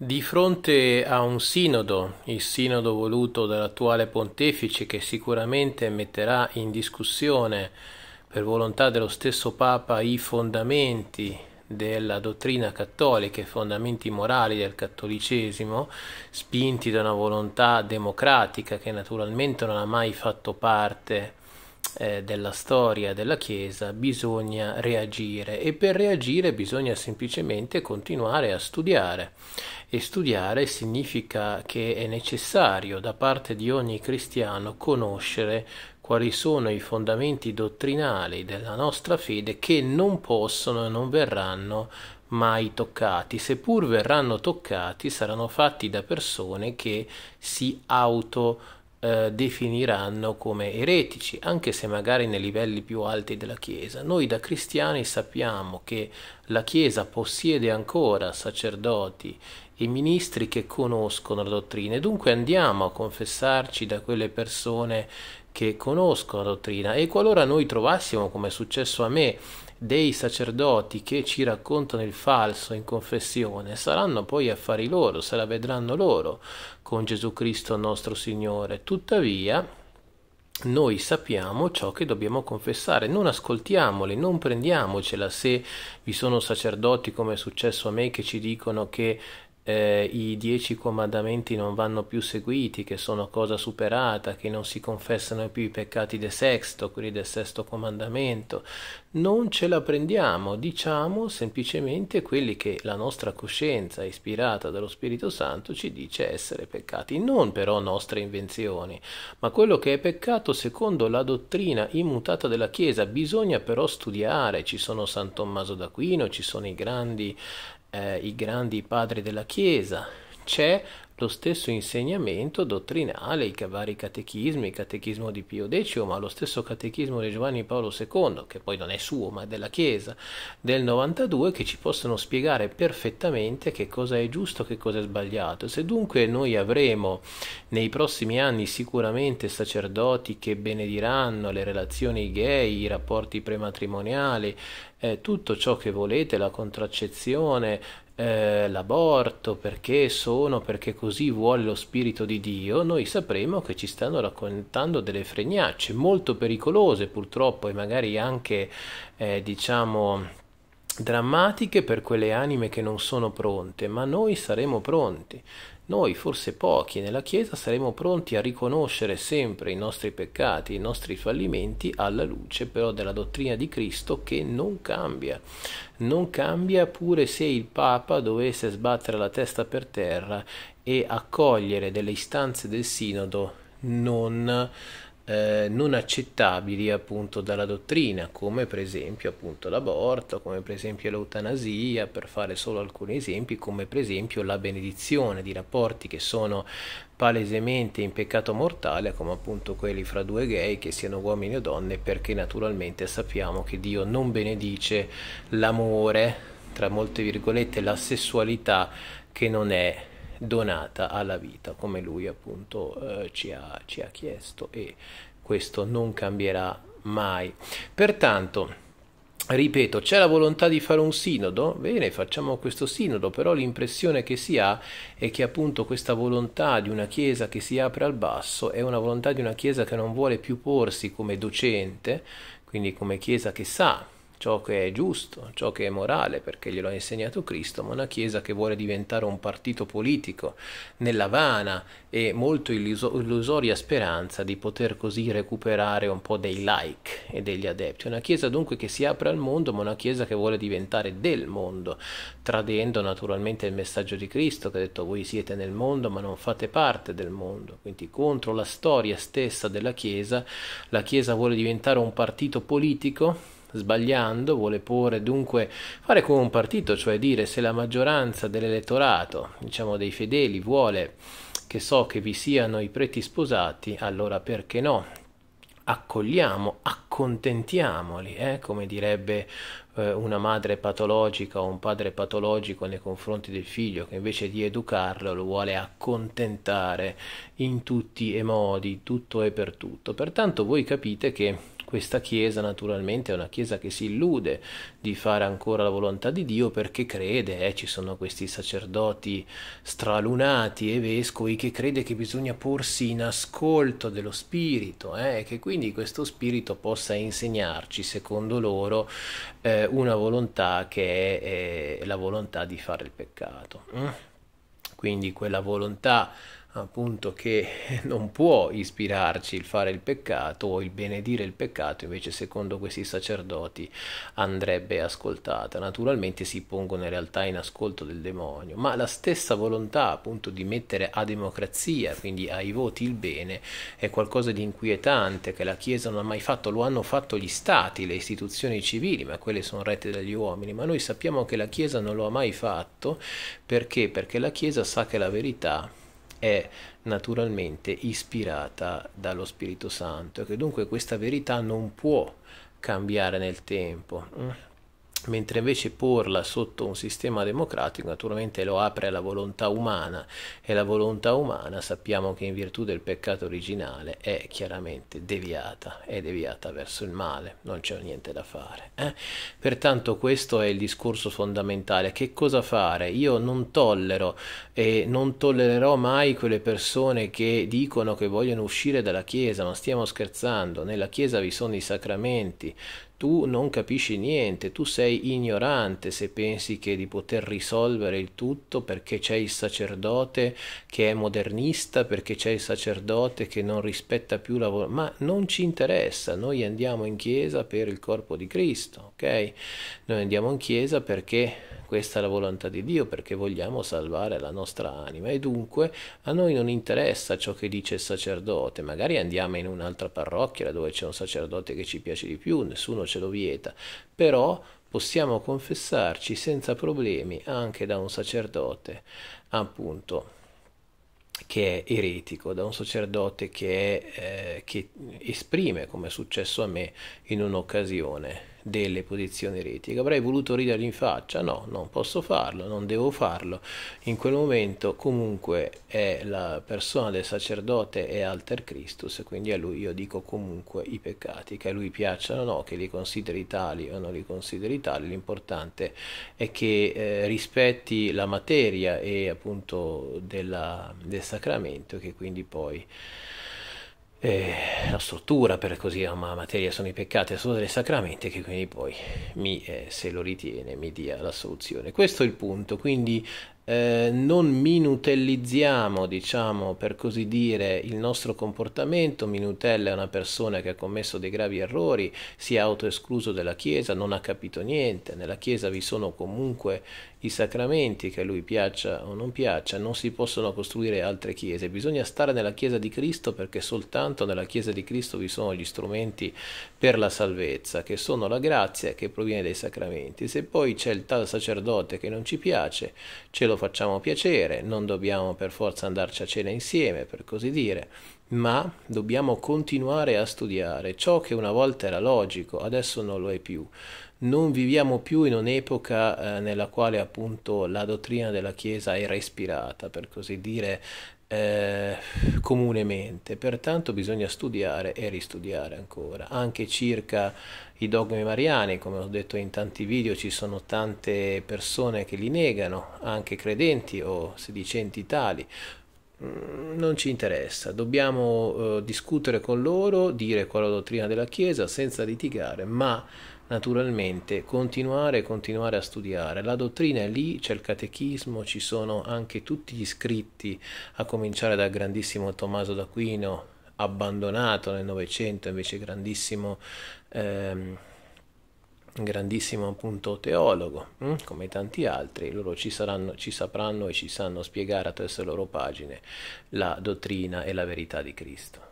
Di fronte a un sinodo, il sinodo voluto dall'attuale pontefice che sicuramente metterà in discussione per volontà dello stesso Papa i fondamenti della dottrina cattolica, i fondamenti morali del cattolicesimo, spinti da una volontà democratica che naturalmente non ha mai fatto parte eh, della storia della Chiesa, bisogna reagire e per reagire bisogna semplicemente continuare a studiare e studiare significa che è necessario da parte di ogni cristiano conoscere quali sono i fondamenti dottrinali della nostra fede che non possono e non verranno mai toccati, seppur verranno toccati saranno fatti da persone che si auto eh, definiranno come eretici, anche se magari nei livelli più alti della Chiesa. Noi da cristiani sappiamo che la Chiesa possiede ancora sacerdoti e ministri che conoscono la dottrina e dunque andiamo a confessarci da quelle persone che conoscono la dottrina e qualora noi trovassimo, come è successo a me, dei sacerdoti che ci raccontano il falso in confessione, saranno poi affari loro, se la vedranno loro con Gesù Cristo nostro Signore. Tuttavia, noi sappiamo ciò che dobbiamo confessare, non ascoltiamoli, non prendiamocela se vi sono sacerdoti come è successo a me che ci dicono che eh, i dieci comandamenti non vanno più seguiti, che sono cosa superata, che non si confessano più i peccati del sesto, quelli del sesto comandamento, non ce la prendiamo, diciamo semplicemente quelli che la nostra coscienza ispirata dallo Spirito Santo ci dice essere peccati, non però nostre invenzioni, ma quello che è peccato secondo la dottrina immutata della Chiesa, bisogna però studiare, ci sono San Tommaso d'Aquino, ci sono i grandi eh, i grandi padri della Chiesa, c'è lo stesso insegnamento dottrinale, i vari catechismi, il catechismo di Pio X, ma lo stesso catechismo di Giovanni Paolo II, che poi non è suo ma è della Chiesa, del 92, che ci possono spiegare perfettamente che cosa è giusto, e che cosa è sbagliato. Se dunque noi avremo nei prossimi anni sicuramente sacerdoti che benediranno le relazioni gay, i rapporti prematrimoniali, eh, tutto ciò che volete, la contraccezione, eh, l'aborto, perché sono, perché così vuole lo Spirito di Dio, noi sapremo che ci stanno raccontando delle fregnacce molto pericolose purtroppo e magari anche, eh, diciamo, drammatiche per quelle anime che non sono pronte, ma noi saremo pronti noi, forse pochi nella Chiesa, saremo pronti a riconoscere sempre i nostri peccati, i nostri fallimenti alla luce però della dottrina di Cristo che non cambia. Non cambia pure se il Papa dovesse sbattere la testa per terra e accogliere delle istanze del Sinodo non eh, non accettabili appunto dalla dottrina, come per esempio appunto l'aborto, come per esempio l'eutanasia, per fare solo alcuni esempi, come per esempio la benedizione di rapporti che sono palesemente in peccato mortale, come appunto quelli fra due gay, che siano uomini o donne, perché naturalmente sappiamo che Dio non benedice l'amore, tra molte virgolette, la sessualità che non è donata alla vita, come lui appunto eh, ci, ha, ci ha chiesto e questo non cambierà mai. Pertanto, Ripeto, c'è la volontà di fare un sinodo? Bene, facciamo questo sinodo, però l'impressione che si ha è che appunto questa volontà di una Chiesa che si apre al basso è una volontà di una Chiesa che non vuole più porsi come docente, quindi come Chiesa che sa ciò che è giusto, ciò che è morale, perché glielo ha insegnato Cristo, ma una Chiesa che vuole diventare un partito politico nella vana e molto illusoria speranza di poter così recuperare un po' dei like e degli adepti. Una Chiesa dunque che si apre al mondo, ma una Chiesa che vuole diventare del mondo, tradendo naturalmente il messaggio di Cristo che ha detto voi siete nel mondo ma non fate parte del mondo, quindi contro la storia stessa della Chiesa, la Chiesa vuole diventare un partito politico sbagliando, vuole porre dunque fare come un partito, cioè dire se la maggioranza dell'elettorato, diciamo dei fedeli, vuole che so che vi siano i preti sposati, allora perché no? Accogliamo, accontentiamoli, eh? come direbbe eh, una madre patologica o un padre patologico nei confronti del figlio, che invece di educarlo lo vuole accontentare in tutti i modi, tutto e per tutto. Pertanto voi capite che questa chiesa naturalmente è una chiesa che si illude di fare ancora la volontà di Dio perché crede, eh, ci sono questi sacerdoti stralunati e vescovi che crede che bisogna porsi in ascolto dello Spirito eh, e eh, che quindi questo Spirito possa insegnarci, secondo loro, eh, una volontà che è eh, la volontà di fare il peccato. Mm? Quindi quella volontà appunto che non può ispirarci il fare il peccato o il benedire il peccato, invece secondo questi sacerdoti andrebbe ascoltata. Naturalmente si pongono in realtà in ascolto del demonio, ma la stessa volontà appunto di mettere a democrazia, quindi ai voti il bene, è qualcosa di inquietante che la Chiesa non ha mai fatto, lo hanno fatto gli stati, le istituzioni civili, ma quelle sono rette dagli uomini, ma noi sappiamo che la Chiesa non lo ha mai fatto perché? Perché la Chiesa sa che la verità è naturalmente ispirata dallo Spirito Santo e che dunque questa verità non può cambiare nel tempo, mm mentre invece porla sotto un sistema democratico naturalmente lo apre alla volontà umana e la volontà umana sappiamo che in virtù del peccato originale è chiaramente deviata, è deviata verso il male, non c'è niente da fare. Eh? Pertanto questo è il discorso fondamentale, che cosa fare? Io non tollero e non tollererò mai quelle persone che dicono che vogliono uscire dalla Chiesa, ma stiamo scherzando, nella Chiesa vi sono i sacramenti, tu non capisci niente, tu sei ignorante se pensi che di poter risolvere il tutto perché c'è il sacerdote che è modernista, perché c'è il sacerdote che non rispetta più la volontà, ma non ci interessa, noi andiamo in chiesa per il corpo di Cristo, ok? Noi andiamo in chiesa perché questa è la volontà di Dio perché vogliamo salvare la nostra anima e dunque a noi non interessa ciò che dice il sacerdote, magari andiamo in un'altra parrocchia dove c'è un sacerdote che ci piace di più, nessuno ce lo vieta, però possiamo confessarci senza problemi anche da un sacerdote, appunto che è eretico, da un sacerdote che, è, eh, che esprime, come è successo a me in un'occasione, delle posizioni eretiche. Avrei voluto ridere in faccia, no, non posso farlo, non devo farlo. In quel momento comunque è la persona del sacerdote è alter Christus, quindi a lui io dico comunque i peccati, che a lui piacciono o no, che li consideri tali o non li consideri tali, l'importante è che eh, rispetti la materia e appunto della, del sacramento che quindi poi... Eh, struttura, per così dire, ah, ama materia sono i peccati, assoluta dei sacramenti, che quindi poi mi, eh, se lo ritiene mi dia l'assoluzione. Questo è il punto, quindi eh, non minutellizziamo, diciamo per così dire, il nostro comportamento. Minutella è una persona che ha commesso dei gravi errori, si è autoescluso della Chiesa, non ha capito niente. Nella Chiesa vi sono comunque i sacramenti, che lui piaccia o non piaccia, non si possono costruire altre chiese. Bisogna stare nella Chiesa di Cristo perché soltanto nella Chiesa di Cristo vi sono gli strumenti per la salvezza, che sono la grazia che proviene dai sacramenti. Se poi c'è il tal sacerdote che non ci piace, ce lo facciamo piacere, non dobbiamo per forza andarci a cena insieme, per così dire, ma dobbiamo continuare a studiare ciò che una volta era logico, adesso non lo è più. Non viviamo più in un'epoca eh, nella quale appunto la dottrina della Chiesa è respirata, per così dire, eh, comunemente, pertanto bisogna studiare e ristudiare ancora, anche circa i dogmi mariani, come ho detto in tanti video ci sono tante persone che li negano, anche credenti o sedicenti tali, mm, non ci interessa, dobbiamo eh, discutere con loro, dire qual è la dottrina della Chiesa senza litigare, ma naturalmente continuare e continuare a studiare. La dottrina è lì, c'è il catechismo, ci sono anche tutti gli scritti, a cominciare dal grandissimo Tommaso d'Aquino, abbandonato nel Novecento, invece grandissimo... Ehm, grandissimo appunto teologo, hm? come tanti altri, loro ci, saranno, ci sapranno e ci sanno spiegare attraverso le loro pagine la dottrina e la verità di Cristo.